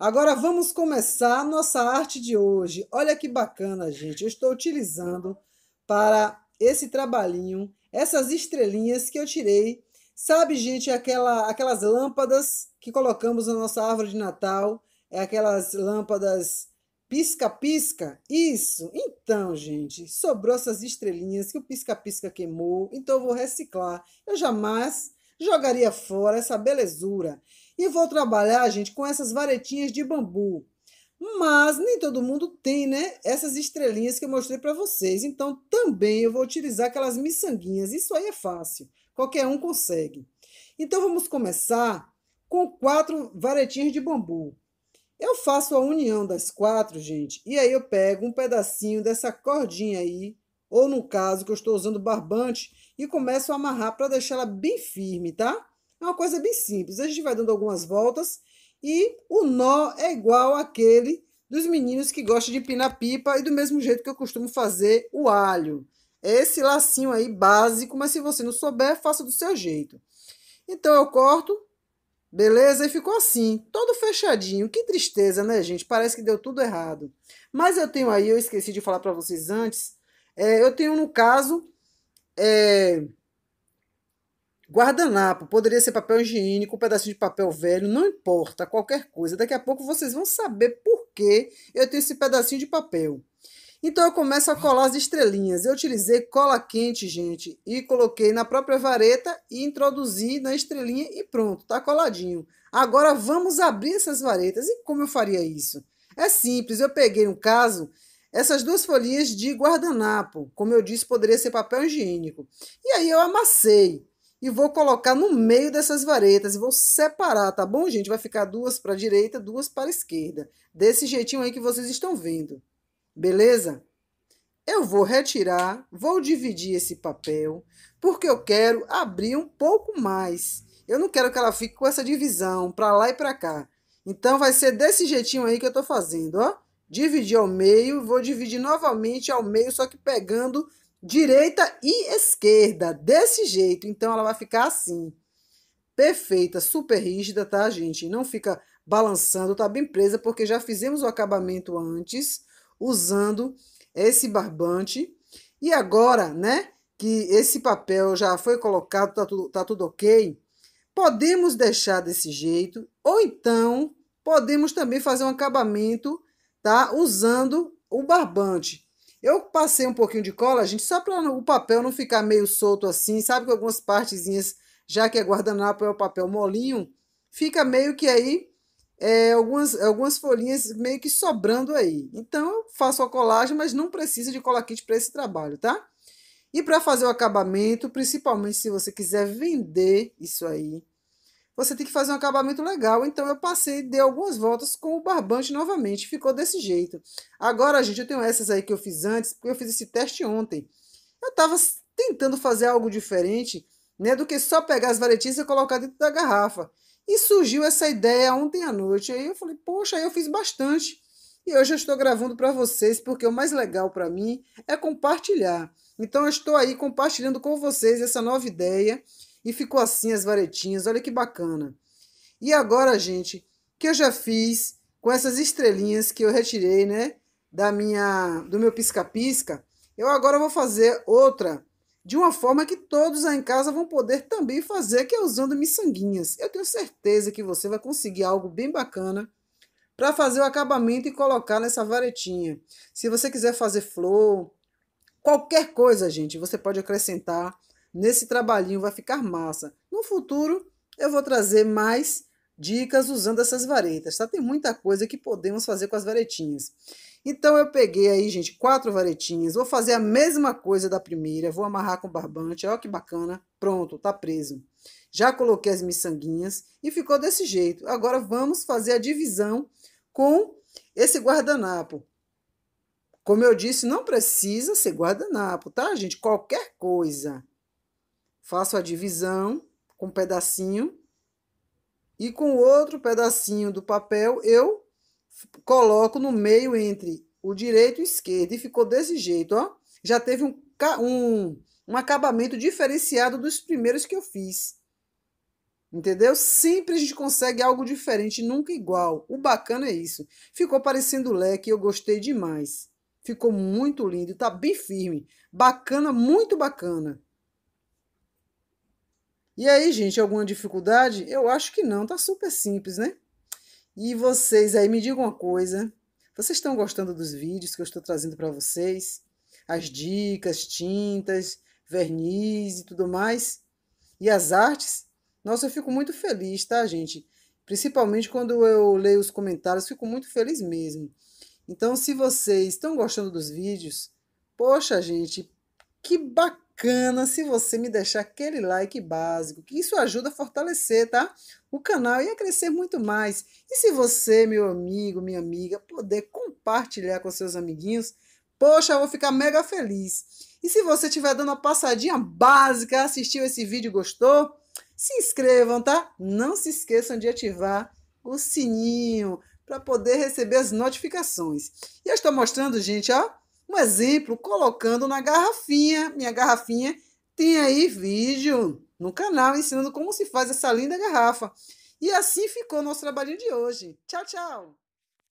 Agora vamos começar nossa arte de hoje. Olha que bacana, gente. Eu estou utilizando para esse trabalhinho essas estrelinhas que eu tirei. Sabe, gente, aquela, aquelas lâmpadas que colocamos na nossa árvore de Natal? É aquelas lâmpadas pisca-pisca? Isso! Então, gente, sobrou essas estrelinhas que o pisca-pisca queimou, então eu vou reciclar. Eu jamais jogaria fora essa belezura e vou trabalhar, gente, com essas varetinhas de bambu. Mas nem todo mundo tem, né? Essas estrelinhas que eu mostrei para vocês. Então, também eu vou utilizar aquelas miçanguinhas. Isso aí é fácil. Qualquer um consegue. Então, vamos começar com quatro varetinhas de bambu. Eu faço a união das quatro, gente, e aí eu pego um pedacinho dessa cordinha aí, ou no caso que eu estou usando barbante, e começo a amarrar para deixar ela bem firme, tá? É uma coisa bem simples. A gente vai dando algumas voltas e o nó é igual aquele dos meninos que gostam de pinar pipa e do mesmo jeito que eu costumo fazer o alho. É esse lacinho aí básico, mas se você não souber, faça do seu jeito. Então eu corto, beleza? E ficou assim, todo fechadinho. Que tristeza, né, gente? Parece que deu tudo errado. Mas eu tenho aí, eu esqueci de falar para vocês antes, é, eu tenho no caso é, Guardanapo, poderia ser papel higiênico, um pedacinho de papel velho, não importa, qualquer coisa. Daqui a pouco vocês vão saber por que eu tenho esse pedacinho de papel. Então eu começo a colar as estrelinhas. Eu utilizei cola quente, gente, e coloquei na própria vareta e introduzi na estrelinha e pronto, tá coladinho. Agora vamos abrir essas varetas. E como eu faria isso? É simples, eu peguei no caso essas duas folhinhas de guardanapo, como eu disse, poderia ser papel higiênico. E aí eu amassei e vou colocar no meio dessas varetas e vou separar, tá bom, gente? Vai ficar duas para a direita, duas para a esquerda. Desse jeitinho aí que vocês estão vendo. Beleza? Eu vou retirar, vou dividir esse papel, porque eu quero abrir um pouco mais. Eu não quero que ela fique com essa divisão para lá e para cá. Então, vai ser desse jeitinho aí que eu estou fazendo, ó. Dividir ao meio, vou dividir novamente ao meio, só que pegando direita e esquerda, desse jeito. Então, ela vai ficar assim. Perfeita, super rígida, tá, gente? Não fica balançando, tá bem presa, porque já fizemos o acabamento antes, usando esse barbante. E agora, né, que esse papel já foi colocado, tá tudo, tá tudo ok, podemos deixar desse jeito, ou então podemos também fazer um acabamento, tá, usando o barbante. Eu passei um pouquinho de cola, gente, só para o papel não ficar meio solto assim, sabe que algumas partezinhas, já que é guardanapo, é o papel molinho, fica meio que aí é, algumas, algumas folhinhas meio que sobrando aí. Então, eu faço a colagem, mas não precisa de cola kit para esse trabalho, tá? E para fazer o acabamento, principalmente se você quiser vender isso aí, você tem que fazer um acabamento legal. Então eu passei, dei algumas voltas com o barbante novamente, ficou desse jeito. Agora, gente, eu tenho essas aí que eu fiz antes, porque eu fiz esse teste ontem. Eu estava tentando fazer algo diferente, né, do que só pegar as varetinhas e colocar dentro da garrafa. E surgiu essa ideia ontem à noite. Aí eu falei, poxa, aí eu fiz bastante. E hoje eu estou gravando para vocês, porque o mais legal para mim é compartilhar. Então eu estou aí compartilhando com vocês essa nova ideia e ficou assim as varetinhas, olha que bacana. E agora, gente, que eu já fiz com essas estrelinhas que eu retirei, né, da minha, do meu pisca-pisca, eu agora vou fazer outra de uma forma que todos aí em casa vão poder também fazer, que é usando miçanguinhas. Eu tenho certeza que você vai conseguir algo bem bacana para fazer o acabamento e colocar nessa varetinha. Se você quiser fazer flor, qualquer coisa, gente, você pode acrescentar Nesse trabalhinho vai ficar massa. No futuro eu vou trazer mais dicas usando essas varetas, tá? Tem muita coisa que podemos fazer com as varetinhas. Então eu peguei aí, gente, quatro varetinhas. Vou fazer a mesma coisa da primeira, vou amarrar com barbante. Olha que bacana. Pronto, tá preso. Já coloquei as miçanguinhas e ficou desse jeito. Agora vamos fazer a divisão com esse guardanapo. Como eu disse, não precisa ser guardanapo, tá, gente? Qualquer coisa faço a divisão com um pedacinho e com outro pedacinho do papel eu coloco no meio entre o direito e o esquerdo. E ficou desse jeito, ó. Já teve um, um, um acabamento diferenciado dos primeiros que eu fiz. Entendeu? Sempre a gente consegue algo diferente, nunca igual. O bacana é isso. Ficou parecendo leque, eu gostei demais. Ficou muito lindo, tá bem firme. Bacana, muito bacana. E aí, gente, alguma dificuldade? Eu acho que não, tá super simples, né? E vocês aí, me digam uma coisa. Vocês estão gostando dos vídeos que eu estou trazendo para vocês? As dicas, tintas, verniz e tudo mais? E as artes? Nossa, eu fico muito feliz, tá, gente? Principalmente quando eu leio os comentários, fico muito feliz mesmo. Então, se vocês estão gostando dos vídeos, poxa, gente, que bacana! bacana se você me deixar aquele like básico, que isso ajuda a fortalecer, tá? O canal e a crescer muito mais. E se você, meu amigo, minha amiga, puder compartilhar com seus amiguinhos, poxa, eu vou ficar mega feliz. E se você estiver dando uma passadinha básica, assistiu esse vídeo e gostou, se inscrevam, tá? Não se esqueçam de ativar o sininho para poder receber as notificações. E eu estou mostrando, gente, ó, um exemplo, colocando na garrafinha. Minha garrafinha tem aí vídeo no canal ensinando como se faz essa linda garrafa. E assim ficou nosso trabalhinho de hoje. Tchau, tchau!